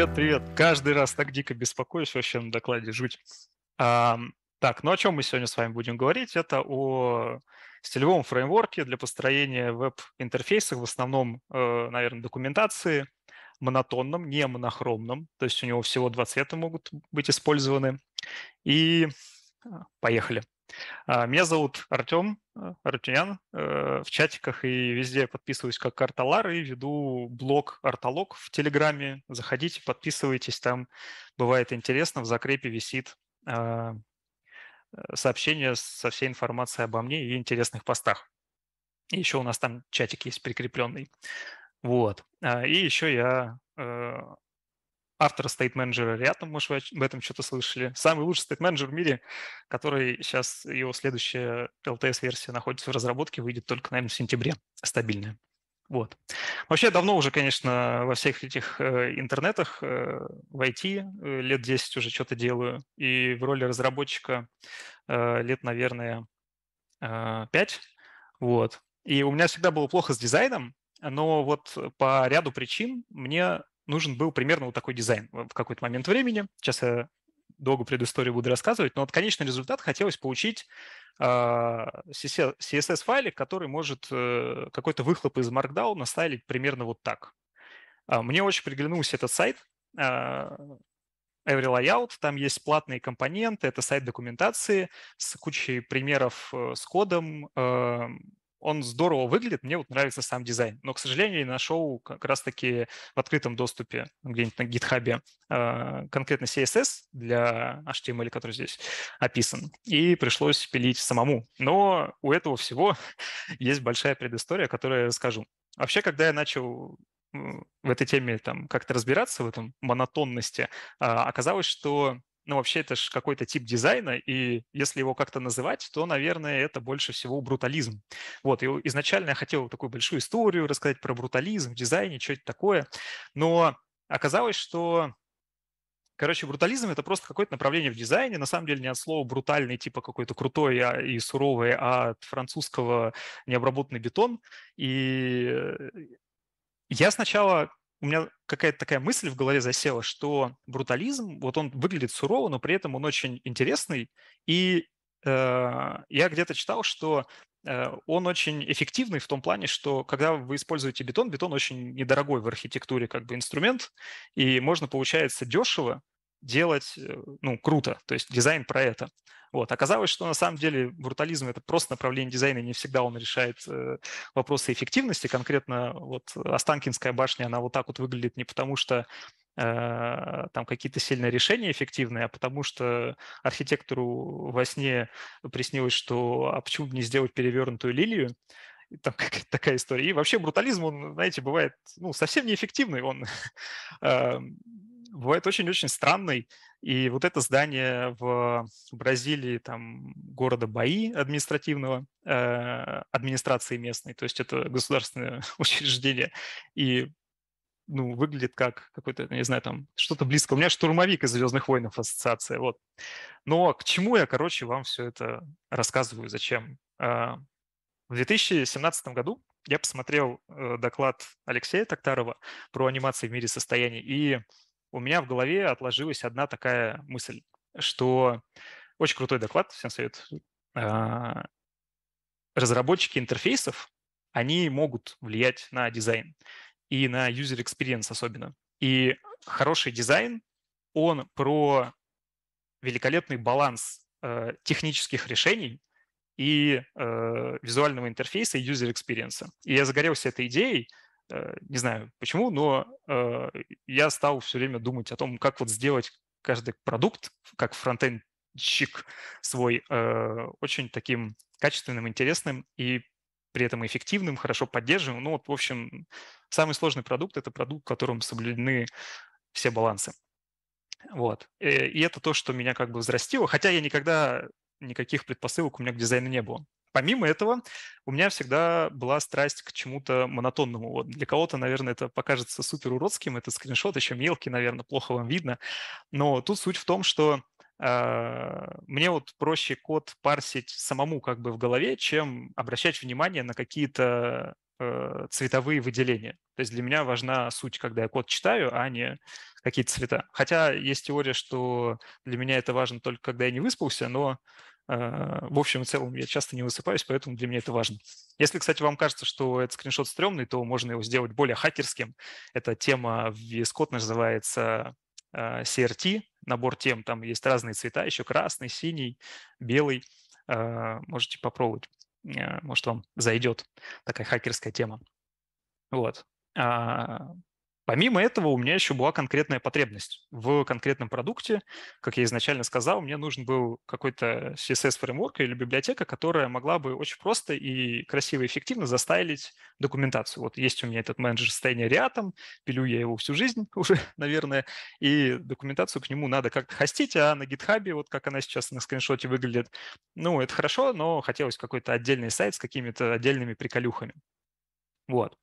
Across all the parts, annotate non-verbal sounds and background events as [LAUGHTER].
Привет, привет. Каждый раз так дико беспокоюсь, вообще на докладе жуть. А, так, ну о чем мы сегодня с вами будем говорить? Это о стилевом фреймворке для построения веб-интерфейсов, в основном, э, наверное, документации, монотонном, не монохромном, то есть у него всего два цвета могут быть использованы. И а, поехали. А, меня зовут Артем э, Артюнян. Э, в чатиках и везде подписываюсь как Арталар и веду блог Арталог в Телеграме. Заходите, подписывайтесь, там бывает интересно. В закрепе висит а, э, сообщение со всей информацией обо мне и интересных постах. И еще у нас там чатик есть прикрепленный. Вот. А, и еще я автора стейт менеджера, рядом, может, вы об этом что-то слышали. Самый лучший стейт менеджер в мире, который сейчас, его следующая LTS-версия находится в разработке, выйдет только, наверное, в сентябре, стабильная. Вот. Вообще давно уже, конечно, во всех этих э, интернетах, э, в IT э, лет 10 уже что-то делаю. И в роли разработчика лет, наверное, 5. Вот. И у меня всегда было плохо с дизайном, но вот по ряду причин мне нужен был примерно вот такой дизайн в какой-то момент времени. Сейчас я долго предысторию буду рассказывать, но вот конечный результат хотелось получить а, CSS-файлик, который может э, какой-то выхлоп из Markdown наставить примерно вот так. А, мне очень приглянулся этот сайт а, Every Layout, там есть платные компоненты, это сайт документации с кучей примеров э, с кодом, эм, он здорово выглядит, мне вот нравится сам дизайн. Но, к сожалению, я нашел как раз-таки в открытом доступе, где-нибудь на GitHub а, конкретно CSS для HTML, эм который здесь описан, и пришлось пилить самому. Но у этого всего [LAUGHS] есть большая предыстория, которую я расскажу. Вообще, когда я начал в этой теме там как-то разбираться, в этом монотонности, а, оказалось, что ну, вообще это же какой-то тип дизайна, и если его как-то называть, то, наверное, это больше всего брутализм. Вот, и изначально я хотел такую большую историю рассказать про брутализм в дизайне, что это такое, но оказалось, что Короче, брутализм — это просто какое-то направление в дизайне, на самом деле не от слова «брутальный», типа какой-то крутой а, и суровый, а от французского «необработанный бетон». И я сначала у меня какая-то такая мысль в голове засела, что брутализм, вот он выглядит сурово, но при этом он очень интересный. И э, я где-то читал, что э, он очень эффективный в том плане, что когда вы используете бетон, бетон очень недорогой в архитектуре как бы инструмент, и можно, получается, дешево делать, э, ну, круто, то есть дизайн про это. Вот. Оказалось, что на самом деле брутализм – это просто направление дизайна, не всегда он решает э, вопросы эффективности. Конкретно вот Останкинская башня, она вот так вот выглядит не потому, что э, там какие-то сильные решения эффективные, а потому что архитектору во сне приснилось, что а почему бы не сделать перевернутую лилию, и там [LAUGHS] какая-то такая история. И вообще брутализм, он, знаете, бывает ну, совсем неэффективный, он [LAUGHS] э, бывает очень-очень странный. И вот это здание в Бразилии, там, города Баи административного, э, администрации местной, то есть это государственное [LAUGHS] учреждение, и ну, выглядит как какой-то, не знаю, там, что-то близко. У меня штурмовик из «Звездных войнов» ассоциация, вот. Но к чему я, короче, вам все это рассказываю, зачем? Э, в 2017 году я посмотрел э, доклад Алексея Токтарова про анимации в мире состояний, и у меня в голове отложилась одна такая мысль, что очень крутой доклад, всем совет а, Разработчики интерфейсов, они могут влиять на дизайн и на user experience особенно. И хороший дизайн, он про великолепный баланс э, технических решений и э, визуального интерфейса и user experience. И я загорелся этой идеей, Э, не знаю почему, но э, я стал все время думать о том, как вот сделать каждый продукт, как фронтендщик свой, э, очень таким качественным, интересным и при этом эффективным, хорошо поддерживаем. Ну вот, в общем, самый сложный продукт – это продукт, в котором соблюдены все балансы. Вот. И это то, что меня как бы взрастило, хотя я никогда никаких предпосылок у меня к дизайну не было. Помимо этого, у меня всегда была страсть к чему-то монотонному. Вот для кого-то, наверное, это покажется супер уродским, Это скриншот еще мелкий, наверное, плохо вам видно. Но тут суть в том, что а, мне вот проще код парсить самому как бы в голове, чем обращать внимание на какие-то э, цветовые выделения. То есть для меня важна суть, когда я код читаю, а не какие-то цвета. Хотя есть теория, что для меня это важно только когда я не выспался, но Э, в общем и целом я часто не высыпаюсь, поэтому для меня это важно. Если, кстати, вам кажется, что этот скриншот стрёмный, то можно его сделать более хакерским. Эта тема в VS Code называется CRT, э, набор тем. Там есть разные цвета, еще красный, синий, белый. Э, можете попробовать. Может, вам зайдет такая хакерская тема. Вот. А, Помимо этого у меня еще была конкретная потребность в конкретном продукте. Как я изначально сказал, мне нужен был какой-то CSS-фреймворк или библиотека, которая могла бы очень просто и красиво и эффективно заставить документацию. Вот есть у меня этот менеджер состояния React, пилю я его всю жизнь [LAUGHS] уже, наверное, и документацию к нему надо как-то хостить, а на GitHub, вот как она сейчас на скриншоте выглядит, ну, это хорошо, но хотелось какой-то отдельный сайт с какими-то отдельными приколюхами. Вот.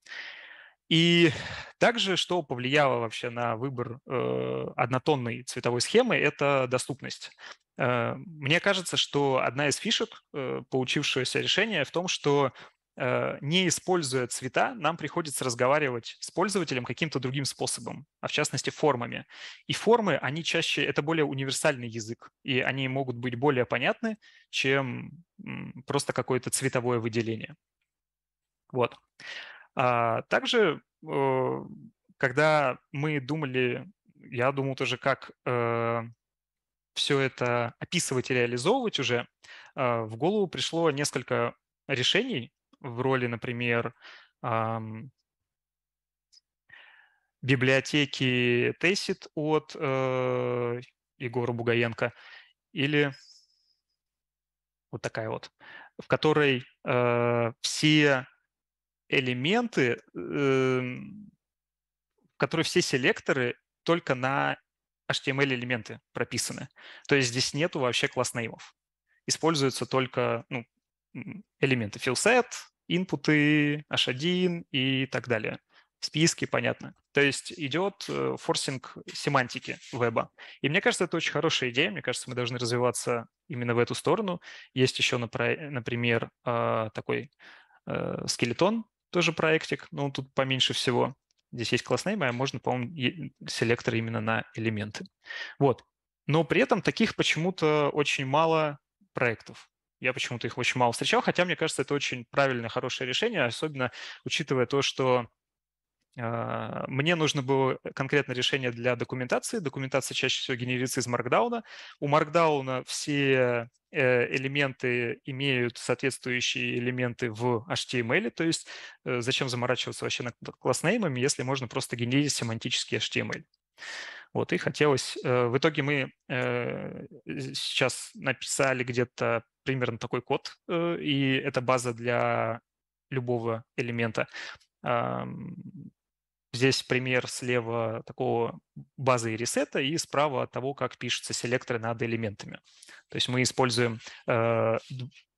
И также, что повлияло вообще на выбор э, однотонной цветовой схемы, это доступность. Э, мне кажется, что одна из фишек э, получившегося решения в том, что э, не используя цвета, нам приходится разговаривать с пользователем каким-то другим способом, а в частности формами. И формы, они чаще, это более универсальный язык, и они могут быть более понятны, чем просто какое-то цветовое выделение. Вот. А также, э, когда мы думали, я думал тоже, как э, все это описывать и реализовывать уже, э, в голову пришло несколько решений в роли, например, библиотеки Тесит от Егора Бугаенко или вот такая вот, в которой э, все элементы, эм, которые все селекторы только на HTML-элементы прописаны. То есть здесь нету вообще класс-неймов. Используются только ну, элементы fillset, инпуты, h1 и так далее. Списки, понятно. То есть идет э, форсинг семантики веба. И мне кажется, это очень хорошая идея. Мне кажется, мы должны развиваться именно в эту сторону. Есть еще, например, э, такой э, скелетон тоже проектик, но он тут поменьше всего. Здесь есть класс name, а можно, по-моему, селектор именно на элементы. Вот. Но при этом таких почему-то очень мало проектов. Я почему-то их очень мало встречал, хотя, мне кажется, это очень правильное, хорошее решение, особенно учитывая то, что а, мне нужно было конкретное решение для документации. Документация чаще всего генерируется из Markdown. У Markdown все э, элементы имеют соответствующие элементы в HTML, то есть э, зачем заморачиваться вообще над класснеймами, если можно просто генерить семантический HTML. Вот, и хотелось... Э, в итоге мы сейчас написали где-то примерно такой код, и это база для любого элемента. Здесь пример слева такого базы и ресета и справа от того, как пишутся селекторы над элементами. То есть мы используем э,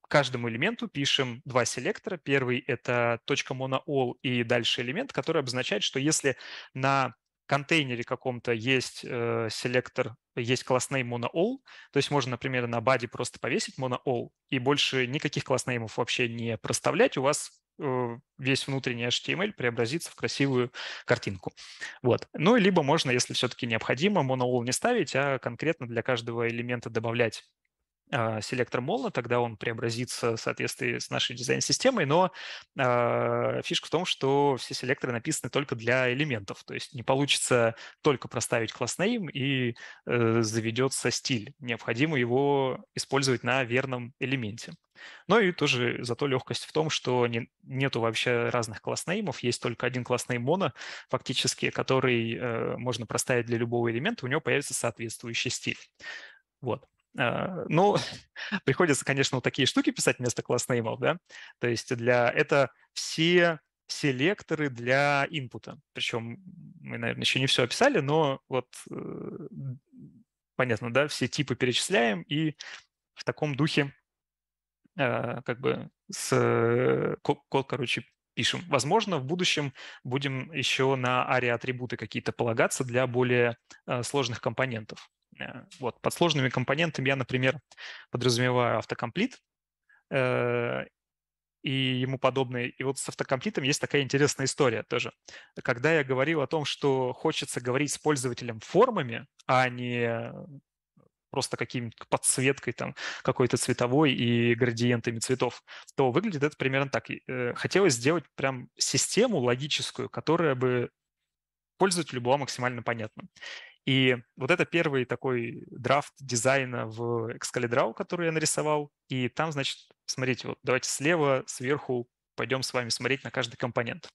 каждому элементу пишем два селектора. Первый — это точка monoall и дальше элемент, который обозначает, что если на контейнере каком-то есть э, селектор, есть классный monoall, то есть можно, например, на баде просто повесить monoall и больше никаких класснеймов вообще не проставлять, у вас Э, весь внутренний HTML преобразится в красивую картинку. Вот. Ну, либо можно, если все-таки необходимо, моноул не ставить, а конкретно для каждого элемента добавлять а, селектор молна, тогда он преобразится в соответствии с нашей дизайн-системой, но э, фишка в том, что все селекторы написаны только для элементов, то есть не получится только проставить класс name и э, заведется стиль. Необходимо его использовать на верном элементе. Но ну и тоже зато легкость в том, что не, нету вообще разных класснеймов, есть только один класснейм моно, фактически, который э, можно проставить для любого элемента, у него появится соответствующий стиль. Вот. Э, ну, [LAUGHS] приходится, конечно, вот такие штуки писать вместо класснеймов, да, то есть для это все селекторы для инпута. Причем мы, наверное, еще не все описали, но вот э, понятно, да, все типы перечисляем и в таком духе э, как бы с код, короче, пишем. Возможно, в будущем будем еще на ари атрибуты какие-то полагаться для более сложных компонентов. Э, вот, под сложными компонентами я, например, подразумеваю автокомплит э, и ему подобные. И вот с автокомплитом есть такая интересная история тоже. Когда я говорил о том, что хочется говорить с пользователем формами, а не просто каким-то подсветкой там какой-то цветовой и градиентами цветов, то выглядит это примерно так. Э, хотелось сделать прям систему логическую, которая бы пользователю была максимально понятна. И вот это первый такой драфт дизайна в Excalidraw, который я нарисовал. И там, значит, смотрите, вот давайте слева, сверху пойдем с вами смотреть на каждый компонент.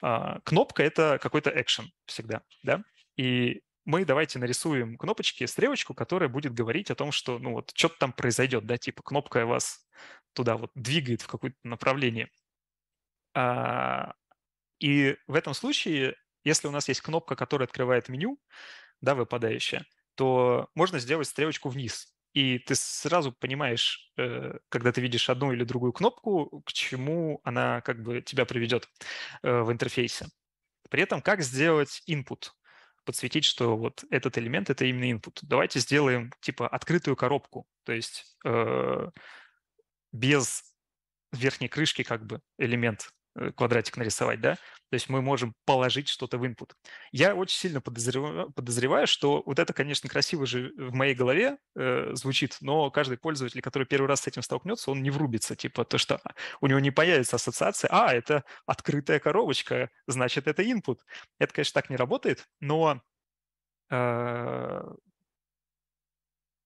А, кнопка — это какой-то action всегда, да? И мы давайте нарисуем кнопочки, стрелочку, которая будет говорить о том, что, ну вот, что-то там произойдет, да, типа кнопка вас туда вот двигает в какое-то направление. А, и в этом случае если у нас есть кнопка, которая открывает меню, да, выпадающая, то можно сделать стрелочку вниз. И ты сразу понимаешь, э, когда ты видишь одну или другую кнопку, к чему она как бы тебя приведет э, в интерфейсе. При этом как сделать input, подсветить, что вот этот элемент — это именно input. Давайте сделаем типа открытую коробку, то есть э, без верхней крышки как бы элемент. Э, квадратик нарисовать, да? То есть мы можем положить что-то в input. Я очень сильно подозреваю, подозреваю что вот это, конечно, красиво же в моей голове э, звучит, но каждый пользователь, который первый раз с этим столкнется, он не врубится, типа то, что у него не появится ассоциация, а, это открытая коробочка, значит, это input. Это, конечно, так не работает, но э,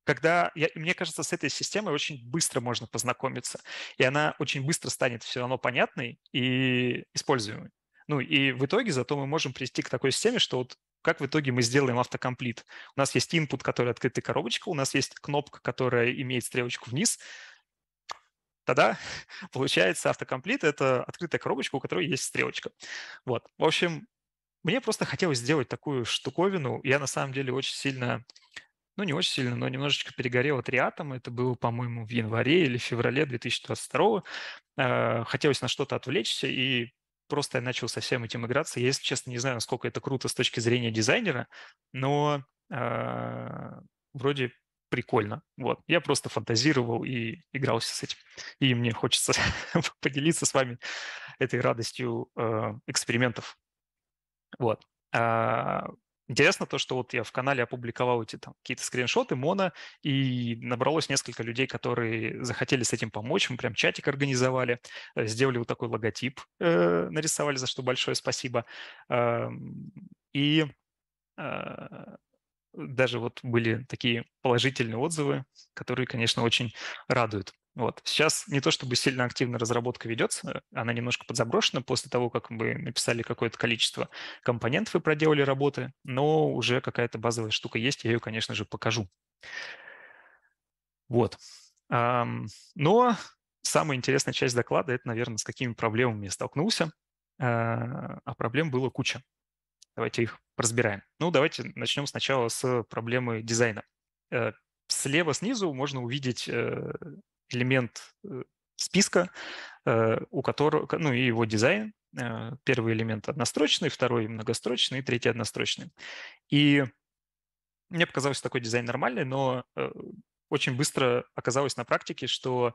когда, я, мне кажется, с этой системой очень быстро можно познакомиться, и она очень быстро станет все равно понятной и используемой. Ну и в итоге зато мы можем прийти к такой системе, что вот как в итоге мы сделаем автокомплит. У нас есть input, который открытая коробочка, у нас есть кнопка, которая имеет стрелочку вниз. Тогда [LAUGHS] получается автокомплит — это открытая коробочка, у которой есть стрелочка. Вот. В общем, мне просто хотелось сделать такую штуковину. Я на самом деле очень сильно ну, не очень сильно, но немножечко перегорело триатом. Это было, по-моему, в январе или феврале 2022. Э, хотелось на что-то отвлечься, и просто я начал совсем этим играться. Я, если честно, не знаю, насколько это круто с точки зрения дизайнера, но э, вроде прикольно. Вот. Я просто фантазировал и игрался с этим. И мне хочется [LAUGHS] поделиться с вами этой радостью э, экспериментов. Вот. А, Интересно то, что вот я в канале опубликовал эти там какие-то скриншоты, моно, и набралось несколько людей, которые захотели с этим помочь. Мы прям чатик организовали, э, сделали вот такой логотип, э, нарисовали, за что большое спасибо. Э, и э, даже вот были такие положительные отзывы, которые, конечно, очень радуют. Вот. Сейчас не то чтобы сильно активно разработка ведется, она немножко подзаброшена после того, как мы написали какое-то количество компонентов и проделали работы, но уже какая-то базовая штука есть, я ее, конечно же, покажу. Вот. Но самая интересная часть доклада – это, наверное, с какими проблемами я столкнулся, а, а проблем было куча. Давайте их разбираем. Ну, давайте начнем сначала с проблемы дизайна. Э, слева снизу можно увидеть э, элемент э, списка, у которого, ну и его дизайн. Первый элемент однострочный, второй многострочный, третий однострочный. И мне показалось такой дизайн нормальный, но очень быстро оказалось на практике, что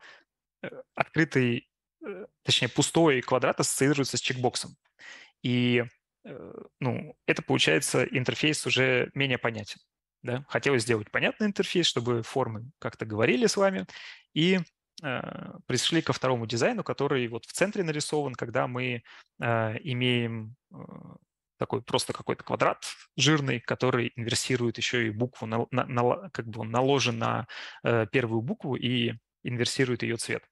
открытый, точнее пустой квадрат ассоциируется с чекбоксом. И Э, ну, это получается интерфейс уже менее понятен. Да? Хотелось сделать понятный интерфейс, чтобы формы как-то говорили с вами, и э, пришли ко второму дизайну, который вот в центре нарисован, когда мы э, имеем э, такой просто какой-то квадрат жирный, который инверсирует еще и букву, на, на, на, как бы он наложен на э, первую букву и инверсирует ее цвет.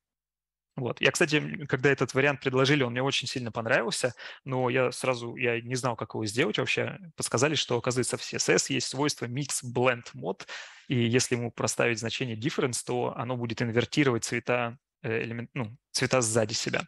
Вот. Я, кстати, когда этот вариант предложили, он мне очень сильно понравился, но я сразу, я не знал, как его сделать вообще. Подсказали, что, оказывается, в CSS есть свойство mix blend mode и если ему проставить значение difference, то оно будет инвертировать цвета, э, элемент, ну, цвета сзади себя.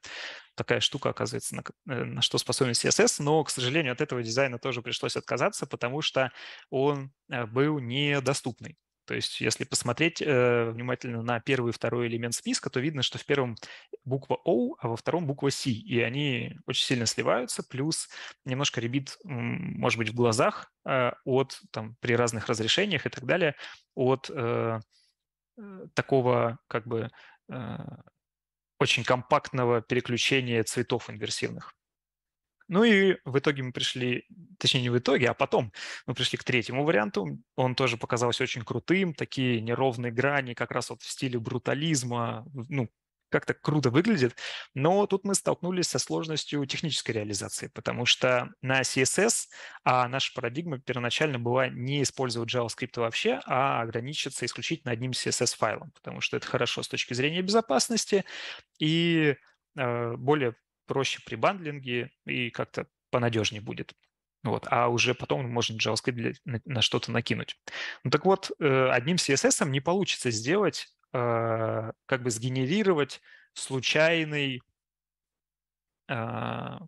Такая штука, оказывается, на, э, на что способен CSS, но, к сожалению, от этого дизайна тоже пришлось отказаться, потому что он э, был недоступный. То есть, если посмотреть э, внимательно на первый и второй элемент списка, то видно, что в первом буква O, а во втором буква C, и они очень сильно сливаются, плюс немножко ребит, может быть, в глазах э, от, там, при разных разрешениях и так далее, от э, э такого, как бы, э, очень компактного переключения цветов инверсивных. Ну и в итоге мы пришли, точнее не в итоге, а потом мы пришли к третьему варианту. Он тоже показался очень крутым, такие неровные грани как раз вот в стиле брутализма, ну, как-то круто выглядит, но тут мы столкнулись со сложностью технической реализации, потому что на CSS а наша парадигма первоначально была не использовать JavaScript вообще, а ограничиться исключительно одним CSS-файлом, потому что это хорошо с точки зрения безопасности и э, более проще при бандлинге и как-то понадежнее будет. Вот, а уже потом можно JavaScript для, на, на что-то накинуть. Ну так вот, э, одним CSS не получится сделать, э, как бы сгенерировать случайный, э,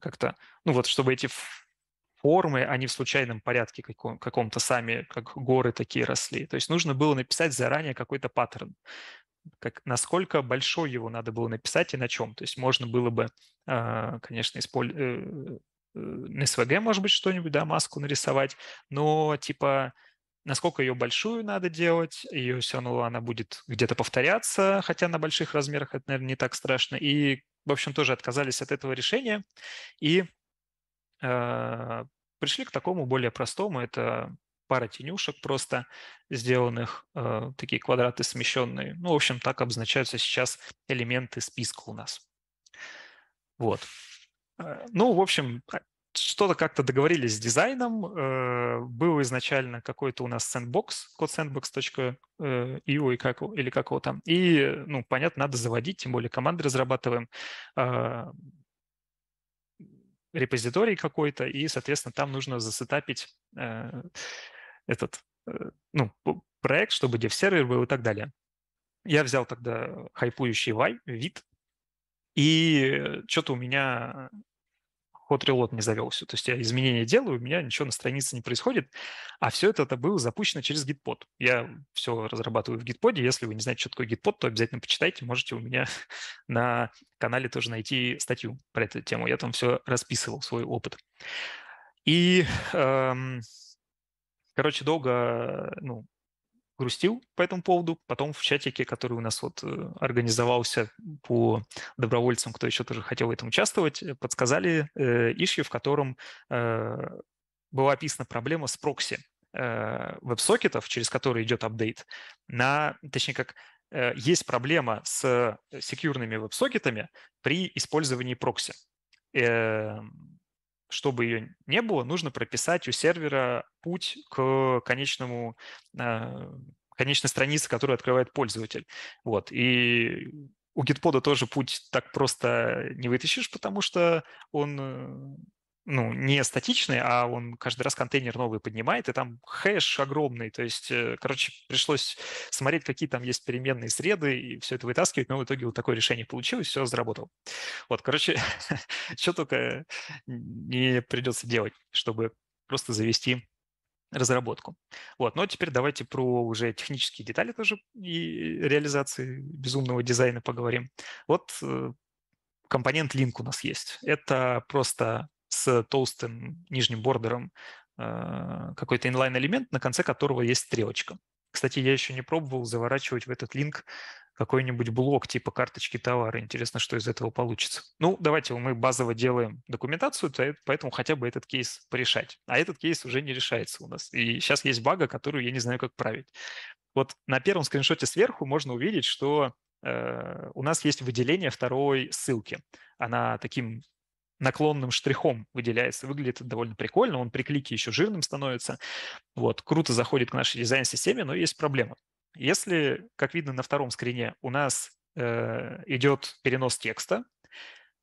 как-то, ну вот, чтобы эти формы, они в случайном порядке каком- каком-то сами, как горы такие росли. То есть нужно было написать заранее какой-то паттерн как, насколько большой его надо было написать и на чем. То есть можно было бы, а, конечно, использовать э, э, на СВГ, может быть, что-нибудь, да, маску нарисовать, но типа насколько ее большую надо делать, ее все равно она будет где-то повторяться, хотя на больших размерах это, наверное, не так страшно. И, в общем, тоже отказались от этого решения и э, пришли к такому более простому. Это пара тенюшек просто сделанных, э, такие квадраты смещенные. Ну, в общем, так обозначаются сейчас элементы списка у нас. Вот. Э, ну, в общем, а, что-то как-то договорились с дизайном. Э, был изначально какой-то у нас sandbox, код sandbox.io э, и как, или как его там. И, ну, понятно, надо заводить, тем более команды разрабатываем репозиторий какой-то, и, соответственно, там нужно засетапить этот э, ну, проект, чтобы дев-сервер был и так далее. Я взял тогда хайпующий вай, вид, и что-то у меня ход релот не завелся. То есть я изменения делаю, у меня ничего на странице не происходит, а все это, это было запущено через Gitpod. Я все разрабатываю в Gitpod. Если вы не знаете, что такое Gitpod, то обязательно почитайте. Можете у меня [LAUGHS] на канале тоже найти статью про эту тему. Я там все расписывал, свой опыт. И эм, Короче, долго э, ну, грустил по этому поводу. Потом в чатике, который у нас вот э, организовался по добровольцам, кто еще тоже хотел в этом участвовать, э, подсказали э, ищи, в котором э, была описана проблема с прокси веб-сокетов, через которые идет апдейт, на, точнее как, э, есть проблема с секьюрными веб-сокетами при использовании прокси. Э, чтобы ее не было, нужно прописать у сервера путь к конечному э, конечной странице, которую открывает пользователь. Вот. И у гитпода тоже путь так просто не вытащишь, потому что он э, ну, не статичный, а он каждый раз контейнер новый поднимает, и там хэш огромный. То есть, э, короче, пришлось смотреть, какие там есть переменные среды, и все это вытаскивать, но в итоге вот такое решение получилось, все заработало. Вот, короче, [LAUGHS] что только не придется делать, чтобы просто завести разработку. Вот, но теперь давайте про уже технические детали тоже и реализации безумного дизайна поговорим. Вот э, компонент link у нас есть. Это просто с толстым нижним бордером э, какой-то инлайн-элемент, на конце которого есть стрелочка. Кстати, я еще не пробовал заворачивать в этот линк какой-нибудь блок типа карточки товара. Интересно, что из этого получится. Ну, давайте мы базово делаем документацию, поэтому хотя бы этот кейс порешать. А этот кейс уже не решается у нас. И сейчас есть бага, которую я не знаю, как править. Вот на первом скриншоте сверху можно увидеть, что э, у нас есть выделение второй ссылки. Она таким наклонным штрихом выделяется. Выглядит это довольно прикольно, он при клике еще жирным становится. Вот, круто заходит к нашей дизайн-системе, но есть проблема. Если, как видно на втором скрине, у нас э, идет перенос текста,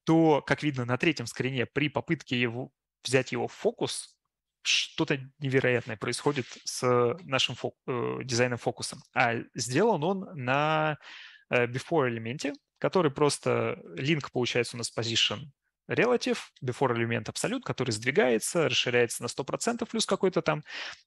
то, как видно на третьем скрине, при попытке его, взять его в фокус, что-то невероятное происходит с нашим фок, э, дизайном фокусом. А сделан он на э, before элементе, который просто link получается у нас position relative, before элемент абсолют, который сдвигается, расширяется на 100% плюс какой-то там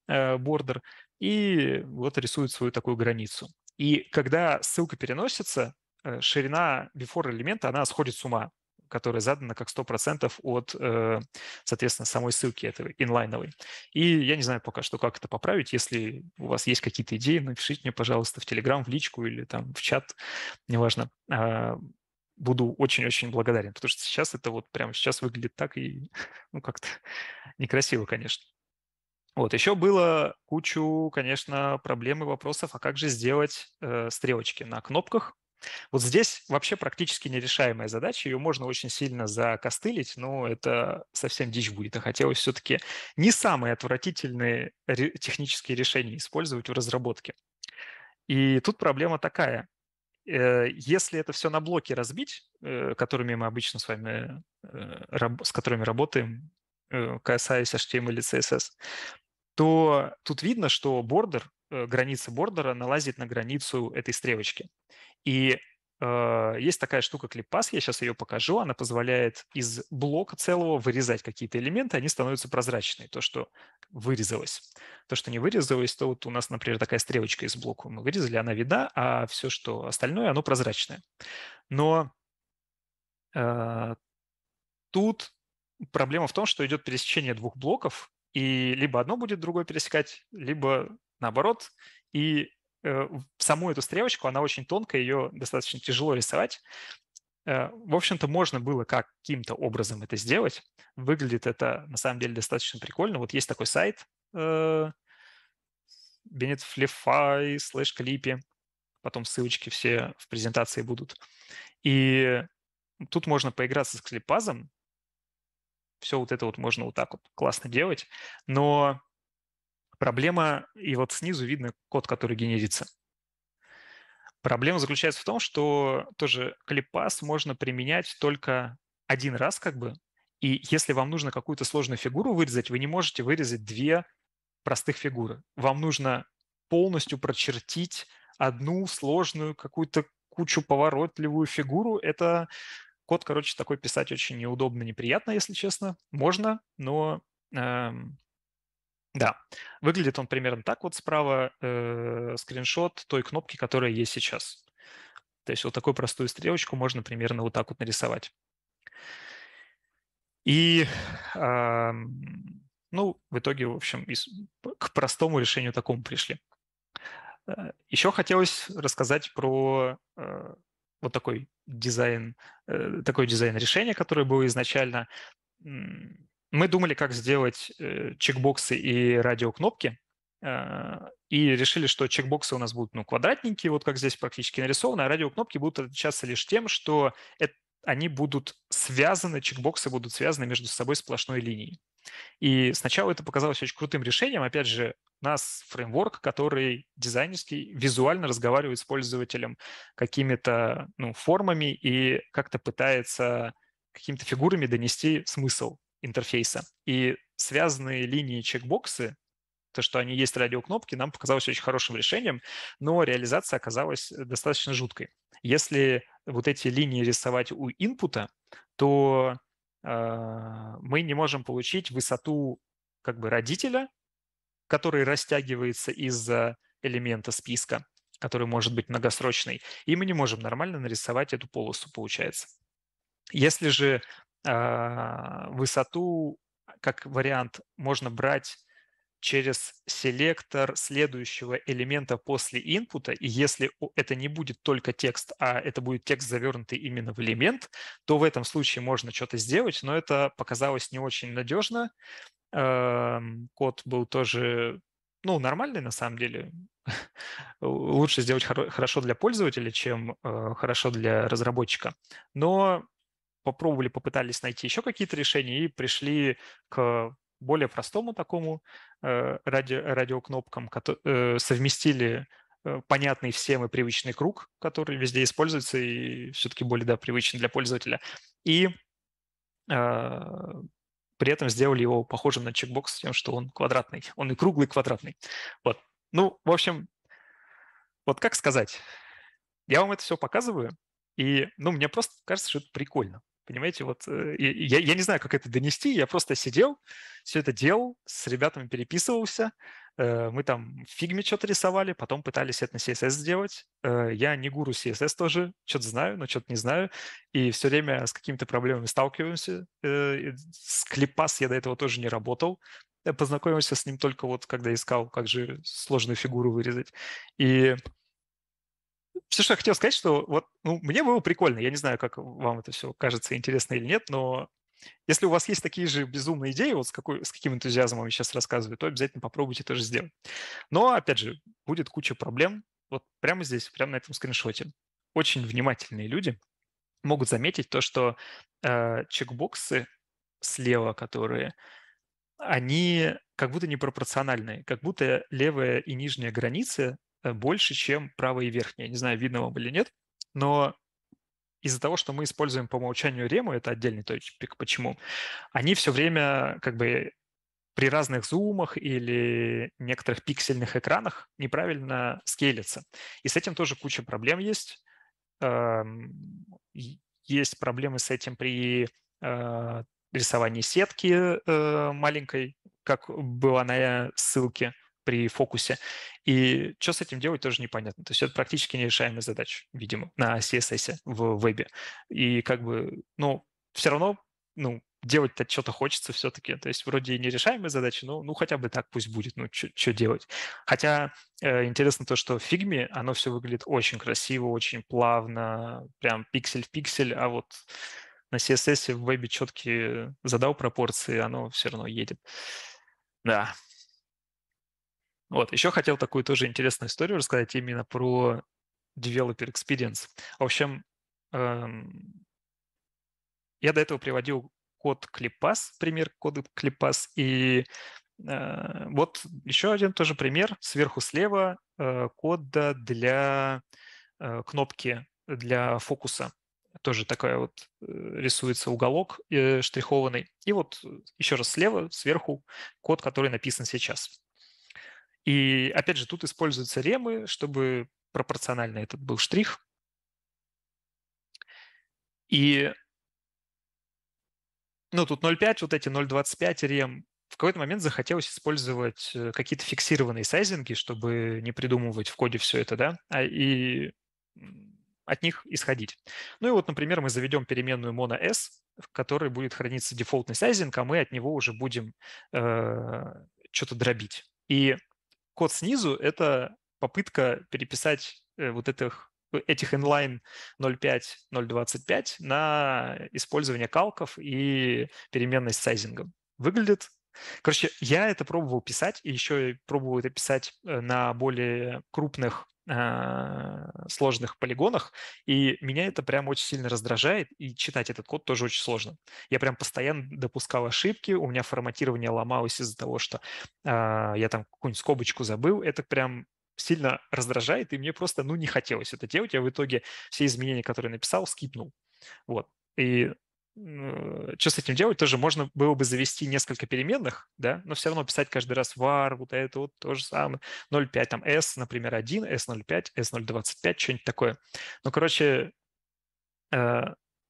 э, бордер, и вот рисует свою такую границу. И когда ссылка переносится, э, ширина before элемента, она сходит с ума, которая задана как 100% от, э, соответственно, самой ссылки этой инлайновой. И я не знаю пока что, как это поправить. Если у вас есть какие-то идеи, напишите мне, пожалуйста, в Telegram, в личку или там в чат, неважно. А, буду очень-очень благодарен, потому что сейчас это вот прямо сейчас выглядит так и, [LAUGHS] ну, как-то [LAUGHS] некрасиво, конечно. Вот, еще было кучу, конечно, проблем и вопросов, а как же сделать э, стрелочки на кнопках, вот здесь вообще практически нерешаемая задача, ее можно очень сильно закостылить, но это совсем дичь будет, а хотелось все-таки не самые отвратительные технические решения использовать в разработке. И тут проблема такая. Э, если это все на блоки разбить, э, которыми мы обычно с вами, э, с которыми работаем, касаясь HTML или CSS, то тут видно, что бордер, граница бордера налазит на границу этой стрелочки. И Э, есть такая штука клипас, я сейчас ее покажу, она позволяет из блока целого вырезать какие-то элементы, они становятся прозрачные, то, что вырезалось. То, что не вырезалось, то вот у нас, например, такая стрелочка из блока, мы вырезали, она видна, а все, что остальное, оно прозрачное. Но э, тут проблема в том, что идет пересечение двух блоков, и либо одно будет другое пересекать, либо наоборот, и Э, саму эту стрелочку, она очень тонкая, ее достаточно тяжело рисовать. Э, в общем-то, можно было каким-то образом это сделать. Выглядит это, на самом деле, достаточно прикольно. Вот есть такой сайт Benetflify э, slash клипе. Потом ссылочки все в презентации будут. И тут можно поиграться с клипазом. Все вот это вот можно вот так вот классно делать. Но Проблема, и вот снизу видно код, который генерится. Проблема заключается в том, что тоже клипас можно применять только один раз как бы, и если вам нужно какую-то сложную фигуру вырезать, вы не можете вырезать две простых фигуры. Вам нужно полностью прочертить одну сложную какую-то кучу поворотливую фигуру. Это код, короче, такой писать очень неудобно, неприятно, если честно. Можно, но эм, да, выглядит он примерно так вот справа, э, скриншот той кнопки, которая есть сейчас. То есть вот такую простую стрелочку можно примерно вот так вот нарисовать. И, э, ну, в итоге, в общем, из, к простому решению такому пришли. Э, Еще хотелось рассказать про э, вот такой дизайн, э, такой дизайн решения, которое было изначально мы думали, как сделать э, чекбоксы и радиокнопки, э, и решили, что чекбоксы у нас будут ну, квадратненькие, вот как здесь практически нарисовано, а радиокнопки будут отличаться лишь тем, что это, они будут связаны, чекбоксы будут связаны между собой сплошной линией. И сначала это показалось очень крутым решением. Опять же, у нас фреймворк, который дизайнерский визуально разговаривает с пользователем какими-то ну, формами и как-то пытается какими-то фигурами донести смысл интерфейса. И связанные линии чекбоксы, то, что они есть радиокнопки, нам показалось очень хорошим решением, но реализация оказалась э, достаточно жуткой. Если вот эти линии рисовать у инпута, то э, мы не можем получить высоту как бы родителя, который растягивается из-за элемента списка, который может быть многосрочный, и мы не можем нормально нарисовать эту полосу, получается. Если же а, высоту как вариант можно брать через селектор следующего элемента после инпута, и если это не будет только текст, а это будет текст, завернутый именно в элемент, то в этом случае можно что-то сделать, но это показалось не очень надежно. Эм, код был тоже, ну, нормальный на самом деле. [LAUGHS] Лучше сделать хорошо для пользователя, чем э, хорошо для разработчика. Но попробовали, попытались найти еще какие-то решения и пришли к более простому такому радио-радио э, радиокнопкам, э, совместили э, понятный всем и привычный круг, который везде используется и все-таки более да, привычен для пользователя. И а, при этом сделали его похожим на чекбокс тем, что он квадратный. Он и круглый, и квадратный. Вот. Ну, в общем, вот как сказать? Я вам это все показываю, и, ну, мне просто кажется, что это прикольно. Понимаете, вот э, я, я не знаю, как это донести, я просто сидел, все это делал, с ребятами переписывался, э, мы там в фигме что-то рисовали, потом пытались это на CSS сделать. Э, я не гуру CSS тоже, что-то знаю, но что-то не знаю. И все время с какими-то проблемами сталкиваемся. С клипас я до этого тоже не работал. Я познакомился с ним только вот когда искал, как же сложную фигуру вырезать. И все, что я хотел сказать, что вот ну, мне было прикольно. Я не знаю, как вам это все кажется интересно или нет, но если у вас есть такие же безумные идеи, вот с, какой, с каким энтузиазмом я сейчас рассказываю, то обязательно попробуйте тоже сделать. Но, опять же, будет куча проблем. Вот прямо здесь, прямо на этом скриншоте. Очень внимательные люди могут заметить то, что э, чекбоксы слева, которые, они как будто непропорциональные, как будто левая и нижняя границы Э, больше, чем правая и верхняя. Не знаю, видно вам или нет, но из-за того, что мы используем по умолчанию рему, это отдельный топик, почему, они все время как бы при разных зумах или некоторых пиксельных экранах неправильно скейлятся. И с этим тоже куча проблем есть. Эм, есть проблемы с этим при э, рисовании сетки э, маленькой, как была на ссылке – при фокусе. И что с этим делать, тоже непонятно. То есть это практически нерешаемая задача, видимо, на CSS в вебе. И как бы, ну, все равно, ну, делать-то что-то хочется все-таки. То есть вроде и нерешаемая задача, но ну хотя бы так пусть будет, ну что делать. Хотя э, интересно то, что в фигме оно все выглядит очень красиво, очень плавно, прям пиксель в пиксель, а вот на CSS в вебе четкие э, задал пропорции, оно все равно едет. Да, вот, еще хотел такую тоже интересную историю рассказать именно про developer experience. В общем, эм, я до этого приводил код Клипас, пример кода Клипас, и э, вот еще один тоже пример. Сверху слева э, кода для э, кнопки для фокуса. Тоже такая вот рисуется уголок штрихованный. И вот еще раз слева, сверху код, который написан сейчас. И опять же, тут используются ремы, чтобы пропорционально этот был штрих. И ну, тут 0,5, вот эти 0,25 рем. В какой-то момент захотелось использовать э, какие-то фиксированные сайзинги, чтобы не придумывать в коде все это, да, а, и от них исходить. Ну и вот, например, мы заведем переменную mono s, в которой будет храниться дефолтный сайзинг, а мы от него уже будем э, что-то дробить. И код снизу — это попытка переписать э, вот этих, э, этих inline 0.5, 0.25 на использование калков и переменной с сайзингом. Выглядит Короче, я это пробовал писать, и еще пробовал это писать э, на более крупных а, сложных полигонах, и меня это прям очень сильно раздражает, и читать этот код тоже очень сложно. Я прям постоянно допускал ошибки, у меня форматирование ломалось из-за того, что э, я там какую-нибудь скобочку забыл, это прям сильно раздражает, и мне просто, ну, не хотелось это делать, я в итоге все изменения, которые написал, скипнул. Вот. И Э, что с этим делать, тоже можно было бы завести несколько переменных, да, но все равно писать каждый раз var, вот это вот то же самое, 0.5, там s, например, 1, s0.5, s0.25, что-нибудь такое. Ну, короче, э,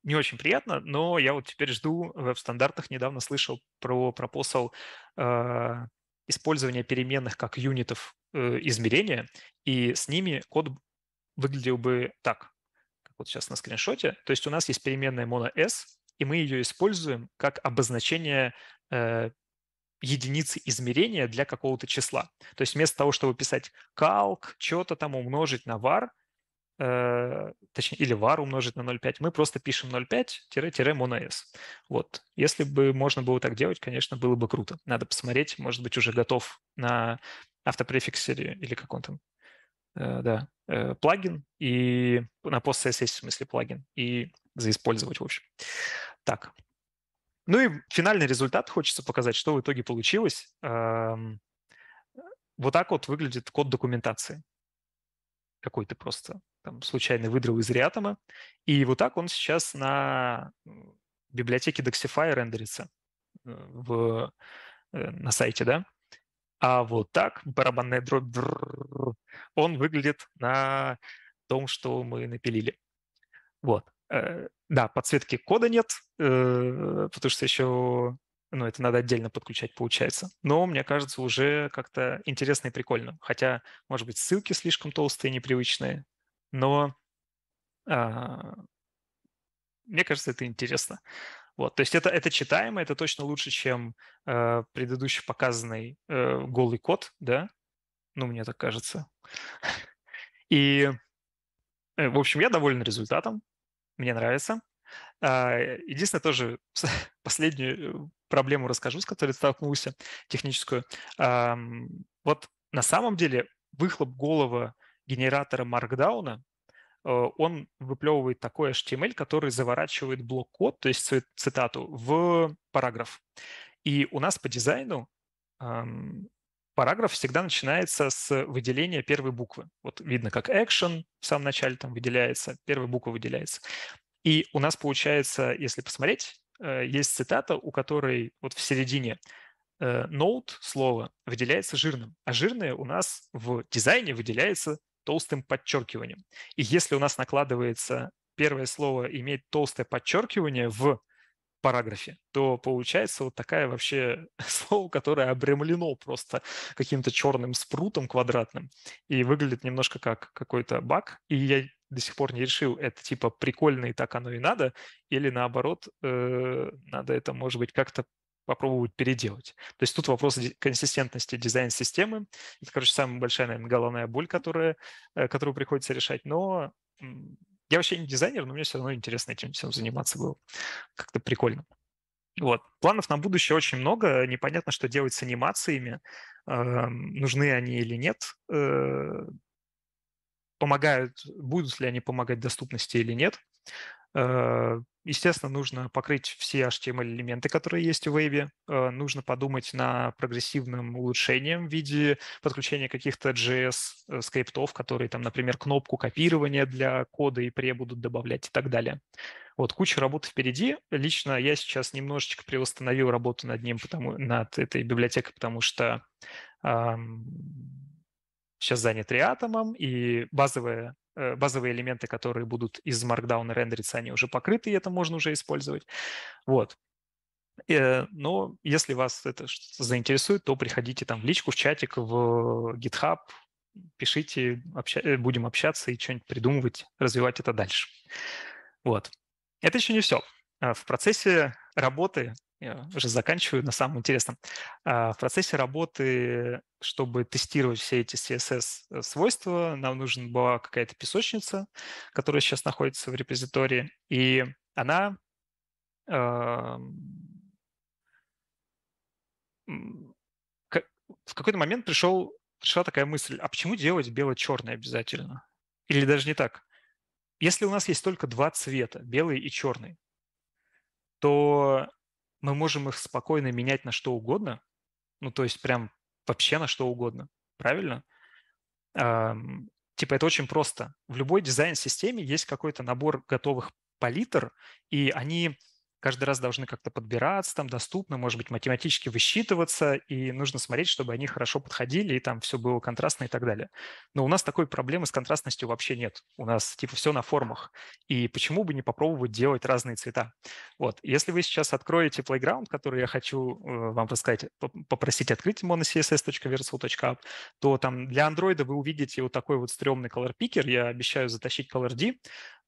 не очень приятно, но я вот теперь жду э, в стандартах Недавно слышал про пропосал использования переменных как юнитов измерения, и с ними код выглядел бы так, как вот сейчас на скриншоте. То есть у нас есть переменная mono s, и мы ее используем как обозначение э, единицы измерения для какого-то числа. То есть вместо того, чтобы писать calc, что-то там умножить на var, э, точнее, или var умножить на 0,5, мы просто пишем 0,5-monos. Вот. Если бы можно было так делать, конечно, было бы круто. Надо посмотреть, может быть, уже готов на автопрефиксере или как он там, э, да, э, плагин, и на пост в смысле, плагин. И заиспользовать, в общем. Так. Ну и финальный результат хочется показать, что в итоге получилось. Эм, вот так вот выглядит код документации. Какой-то просто там, случайно выдрал из реатома. И вот так он сейчас на библиотеке Doxify рендерится э, в, э, на сайте, да? А вот так барабанная дробь, он выглядит на том, что мы напилили. Вот. Э, да, подсветки кода нет, э, потому что еще ну, это надо отдельно подключать, получается. Но, мне кажется, уже как-то интересно и прикольно. Хотя, может быть, ссылки слишком толстые, непривычные, но а, мне кажется, это интересно. Вот, то есть это, это читаемо, это точно лучше, чем э, предыдущий показанный э, голый код, да? Ну, мне так кажется. [LAUGHS] И, э, в общем, я доволен результатом мне нравится. А, единственное, тоже [LAUGHS] последнюю э, проблему расскажу, с которой столкнулся, техническую. Вот на самом деле выхлоп голого генератора маркдауна, э, он выплевывает такой HTML, который заворачивает блок-код, то есть цитату, в параграф. И у нас по дизайну параграф всегда начинается с выделения первой буквы. Вот видно, как action в самом начале там выделяется, первая буква выделяется. И у нас получается, если посмотреть, э, есть цитата, у которой вот в середине э, note слово выделяется жирным, а жирное у нас в дизайне выделяется толстым подчеркиванием. И если у нас накладывается первое слово имеет толстое подчеркивание в параграфе, то получается вот такая вообще [LAUGHS] слово, которое обремлено просто каким-то черным спрутом квадратным и выглядит немножко как какой-то баг. И я до сих пор не решил, это типа прикольно и так оно и надо, или наоборот, э, надо это, может быть, как-то попробовать переделать. То есть тут вопрос консистентности дизайн-системы. Это, короче, самая большая, наверное, головная боль, которая, э, которую приходится решать, но я вообще не дизайнер, но мне все равно интересно этим всем заниматься было. Как-то прикольно. Вот. Планов на будущее очень много. Непонятно, что делать с анимациями. Э, нужны они или нет. Э, помогают, будут ли они помогать доступности или нет. Э, Естественно, нужно покрыть все HTML-элементы, которые есть в вебе. Э, нужно подумать на прогрессивном улучшением в виде подключения каких-то JS-скриптов, э, которые там, например, кнопку копирования для кода и пре будут добавлять и так далее. Вот куча работы впереди. Лично я сейчас немножечко приустановил работу над ним, потому, над этой библиотекой, потому что эм, сейчас занят реатомом, и базовая Э, базовые элементы, которые будут из Markdown рендериться, они уже покрыты, и это можно уже использовать. Вот. Э, но если вас это заинтересует, то приходите там в личку, в чатик, в GitHub, пишите, обща... Э, будем общаться и что-нибудь придумывать, развивать это дальше. Вот. Это еще не все. А в процессе работы я уже заканчиваю на самом интересном. А, в процессе работы, чтобы тестировать все эти CSS-свойства, э, нам нужна была какая-то песочница, которая сейчас находится в репозитории, и она в какой-то момент пришел, пришла такая мысль, а почему делать бело-черное обязательно? Или даже не так. Если у нас есть только два цвета, белый и черный, то мы можем их спокойно менять на что угодно, ну, то есть прям вообще на что угодно, правильно? Эм, типа это очень просто. В любой дизайн-системе есть какой-то набор готовых палитр, и они каждый раз должны как-то подбираться, там доступно, может быть, математически высчитываться, и нужно смотреть, чтобы они хорошо подходили, и там все было контрастно и так далее. Но у нас такой проблемы с контрастностью вообще нет. У нас типа все на формах. И почему бы не попробовать делать разные цвета? Вот. Если вы сейчас откроете Playground, который я хочу э, вам рассказать, попросить открыть monocss.versal.app, то там для Android вы увидите вот такой вот стрёмный color picker. Я обещаю затащить ColorD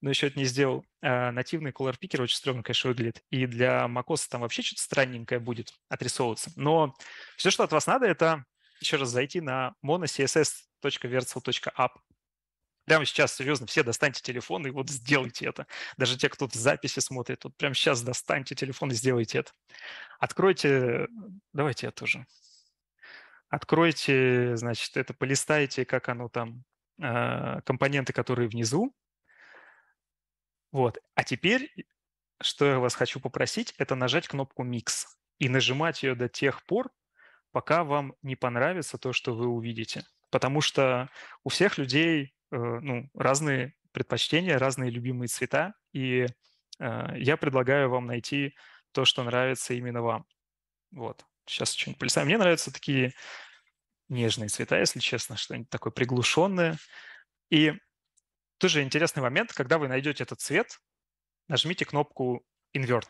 но еще это не сделал. А, нативный color picker очень стрёмно, конечно, выглядит. И для macOS там вообще что-то странненькое будет отрисовываться. Но все, что от вас надо, это еще раз зайти на monocss.vercel.app. Прямо сейчас, серьезно, все достаньте телефон и вот сделайте это. Даже те, кто в записи смотрит, вот прямо сейчас достаньте телефон и сделайте это. Откройте, давайте я тоже. Откройте, значит, это полистайте, как оно там, а, компоненты, которые внизу, вот. А теперь, что я вас хочу попросить, это нажать кнопку Mix и нажимать ее до тех пор, пока вам не понравится то, что вы увидите. Потому что у всех людей э, ну, разные предпочтения, разные любимые цвета, и э, я предлагаю вам найти то, что нравится именно вам. Вот. Сейчас что-нибудь плясаю. Мне нравятся такие нежные цвета, если честно, что-нибудь такое приглушенное. И тоже интересный момент, когда вы найдете этот цвет, нажмите кнопку Invert.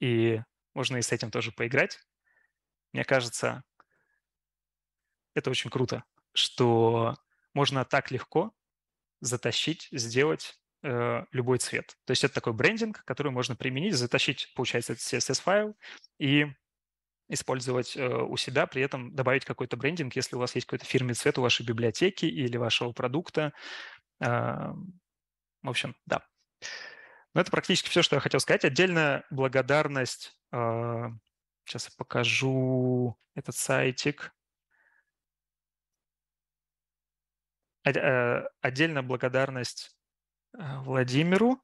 И можно и с этим тоже поиграть. Мне кажется, это очень круто, что можно так легко затащить, сделать э, любой цвет. То есть это такой брендинг, который можно применить, затащить, получается, этот CSS-файл и использовать э, у себя, при этом добавить какой-то брендинг, если у вас есть какой-то фирменный цвет у вашей библиотеки или вашего продукта, а, в общем, да. Но это практически все, что я хотел сказать. Отдельная благодарность. Сейчас а, я покажу этот сайтик. Э, отдельная благодарность а, Владимиру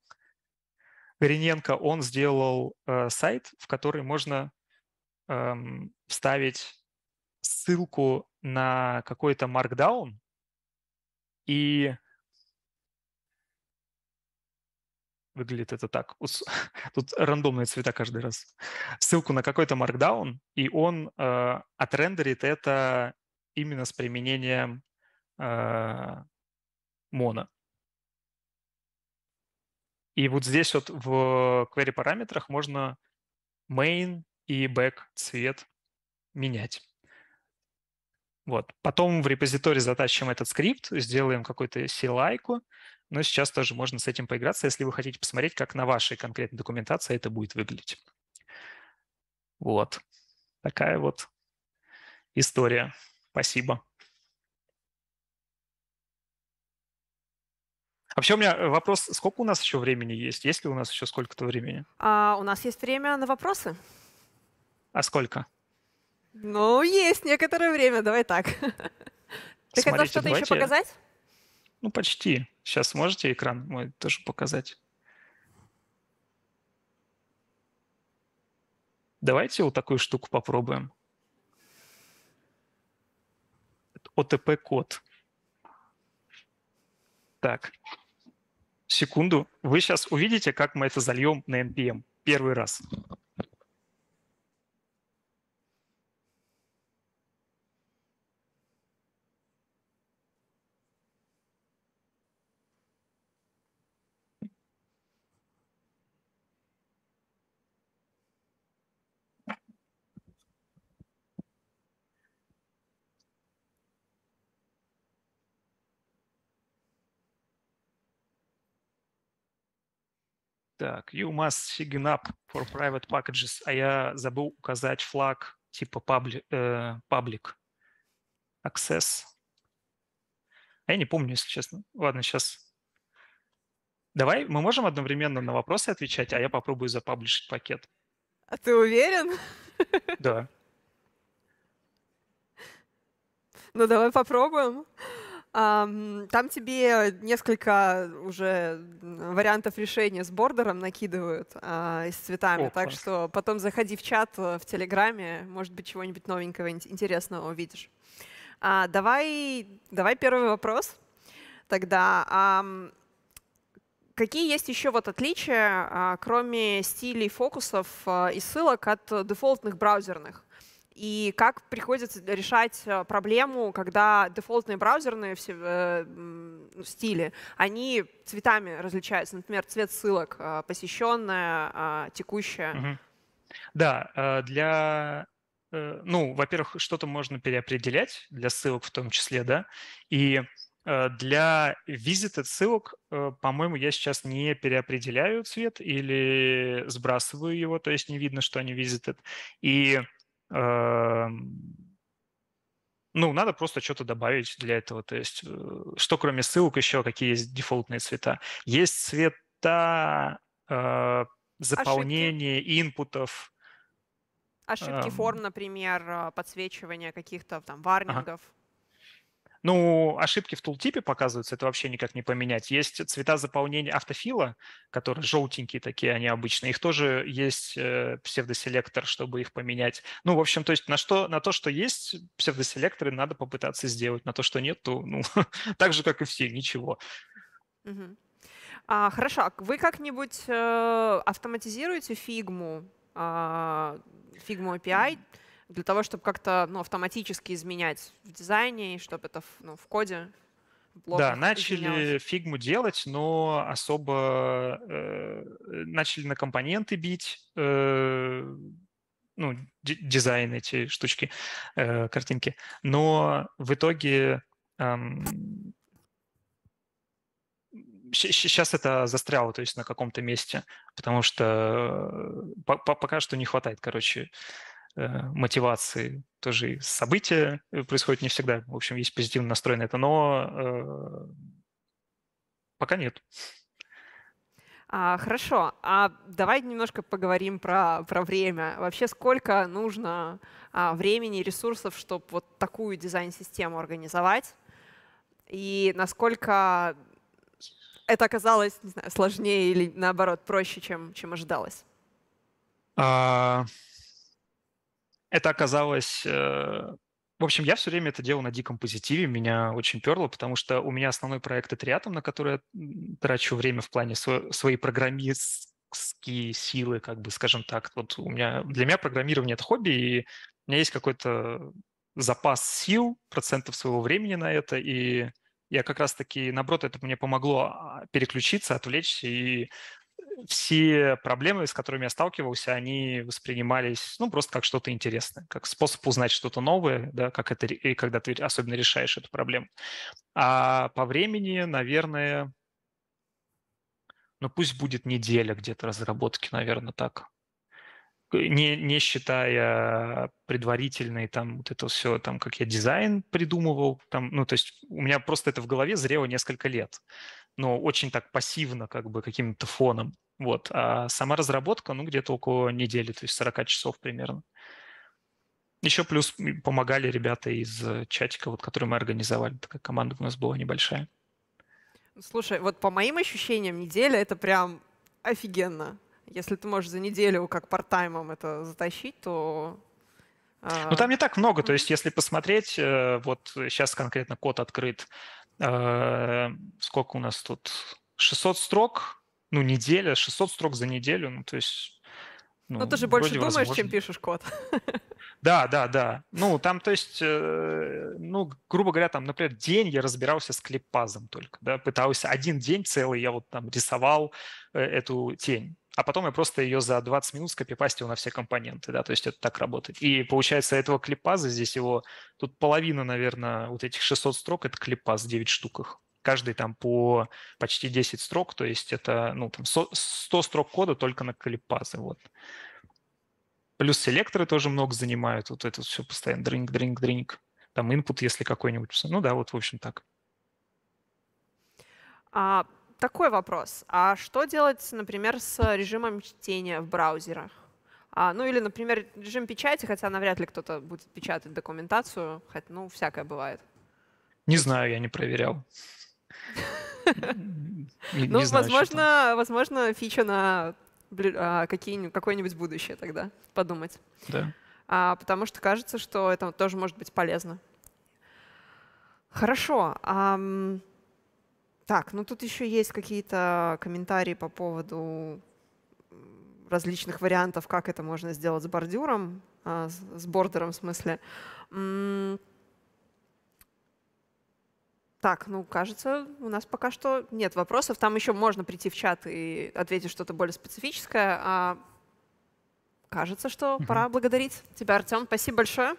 Гриненко. Он сделал э, сайт, в который можно эм, вставить ссылку на какой-то markdown, и выглядит это так. [LAUGHS] Тут рандомные цвета каждый раз. Ссылку на какой-то markdown, и он э, отрендерит это именно с применением э, И вот здесь вот в query параметрах можно main и back цвет менять. Вот. Потом в репозитории затащим этот скрипт, сделаем какую-то CLI-ку, но ну, сейчас тоже можно с этим поиграться, если вы хотите посмотреть, как на вашей конкретной документации это будет выглядеть. Вот. Такая вот история. Спасибо. Вообще у меня вопрос, сколько у нас еще времени есть? Есть ли у нас еще сколько-то времени? А, у нас есть время на вопросы. А сколько? Ну, есть некоторое время, давай так. [LAUGHS] Ты хотел что-то еще показать? Ну, почти. Сейчас можете экран мой тоже показать? Давайте вот такую штуку попробуем. ОТП-код. Так, секунду. Вы сейчас увидите, как мы это зальем на NPM первый раз. Так, you must sign up for private packages. А я забыл указать флаг типа public, э, public access. А я не помню, если честно. Ладно, сейчас. Давай, мы можем одновременно на вопросы отвечать, а я попробую запаблишить пакет. А ты уверен? Да. Ну, давай попробуем. Там тебе несколько уже вариантов решения с бордером накидывают а, и с цветами. Опа. Так что потом заходи в чат э, в Телеграме, может быть, чего-нибудь новенького, интересного увидишь. А, давай, давай первый вопрос тогда. какие есть еще вот отличия, а, кроме стилей фокусов э, и ссылок от дефолтных браузерных? и как приходится решать э, проблему, когда дефолтные браузерные все, э, ну, стили, они цветами различаются, например, цвет ссылок, э, посещенная, а, текущая. Да, э, для э, ну, во-первых, что-то можно переопределять для ссылок в том числе, да, и для визита ссылок, по-моему, я сейчас не переопределяю цвет или сбрасываю его, то есть не видно, что они визиты. И Эм, ну, надо просто что-то добавить для этого. То есть, э, что кроме ссылок еще, какие есть дефолтные цвета? Есть цвета э, заполнения инпутов. Ошибки эм... форм, например, э, подсвечивания каких-то там варнингов. Ага. Ну, ошибки в тултипе показываются, это вообще никак не поменять. Есть цвета заполнения автофила, которые желтенькие такие, они обычные. Их тоже есть э, псевдоселектор, чтобы их поменять. Ну, в общем, то есть на, что, на то, что есть псевдоселекторы, надо попытаться сделать. На то, что нет, то ну, [LAUGHS] так же, как и все, ничего. А, хорошо, а вы как-нибудь э, автоматизируете фигму, э, фигму API? для того, чтобы как-то ну, автоматически изменять в дизайне, и чтобы это ну, в коде да, начали фигму делать, но особо э, начали на компоненты бить, э, ну, дизайн эти штучки, э, картинки. Но в итоге э, сейчас это застряло, то есть на каком-то месте, потому что э, по по пока что не хватает, короче, Э, мотивации тоже события э, происходят не всегда. В общем, есть позитивно на это, но э, пока нет. А, хорошо, а давай немножко поговорим про, про время. Вообще, сколько нужно а, времени и ресурсов, чтобы вот такую дизайн-систему организовать? И насколько это оказалось не знаю, сложнее или наоборот проще, чем, чем ожидалось? А, это оказалось... Э, в общем, я все время это делал на диком позитиве, меня очень перло, потому что у меня основной проект это Triatom, на который я трачу время в плане сво- своей программистские силы, как бы, скажем так. Вот у меня, для меня программирование — это хобби, и у меня есть какой-то запас сил, процентов своего времени на это, и я как раз-таки, наоборот, это мне помогло а, переключиться, отвлечься и все проблемы, с которыми я сталкивался, они воспринимались, ну, просто как что-то интересное, как способ узнать что-то новое, да, как это, и когда ты особенно решаешь эту проблему. А по времени, наверное, ну, пусть будет неделя где-то разработки, наверное, так. Э, не, не считая предварительный там вот это все, там, как я дизайн придумывал, там, ну, то есть у меня просто это в голове зрело несколько лет но очень так пассивно, как бы каким-то фоном. Вот. А сама разработка, ну, где-то около недели, то есть 40 часов примерно. Еще плюс помогали ребята из э, чатика, вот, который мы организовали. Такая команда у нас была небольшая. Слушай, вот по моим ощущениям, неделя — это прям офигенно. Если ты можешь за неделю как партаймом это затащить, то ну, а, там не так много. То есть, если посмотреть, э, вот сейчас конкретно код открыт Э, сколько у нас тут? 600 строк, ну, неделя, 600 строк за неделю, ну, то есть... Ну, Но ну, ты же больше думаешь, возможно. чем пишешь код. [LAUGHS] Да, да, да. Ну, там, то есть, э, ну, грубо говоря, там, например, день я разбирался с клипазом только, да, пытался один день целый я вот там рисовал э, эту тень а потом я просто ее за 20 минут скопипастил на все компоненты, да, то есть это так работает. И получается этого клипаза здесь его, тут половина, наверное, вот этих 600 строк — это клипаз, 9 штук их. Каждый там по почти 10 строк, то есть это, ну, там 100 строк кода только на клипазы, вот. Плюс селекторы тоже много занимают, вот это все постоянно, Дринг, дринг, дринг. Там input, если какой-нибудь, ну да, вот в общем так. А такой вопрос. А что делать, например, с режимом чтения в браузерах? А, ну или, например, режим печати, хотя навряд ли кто-то будет печатать документацию, хотя ну, всякое бывает. Не знаю, я не проверял. [LAUGHS] Ну, возможно, возможно, фича на а, какое-нибудь будущее тогда подумать. Да. А, потому что кажется, что это тоже может быть полезно. Хорошо. Так, ну тут еще есть какие-то комментарии по поводу различных вариантов, как это можно сделать с бордюром, а, с бордером в смысле. Так, ну, кажется, у нас пока что нет вопросов. Там еще можно прийти в чат и ответить что-то более специфическое. А кажется, что пора благодарить тебя, Артем. Спасибо большое.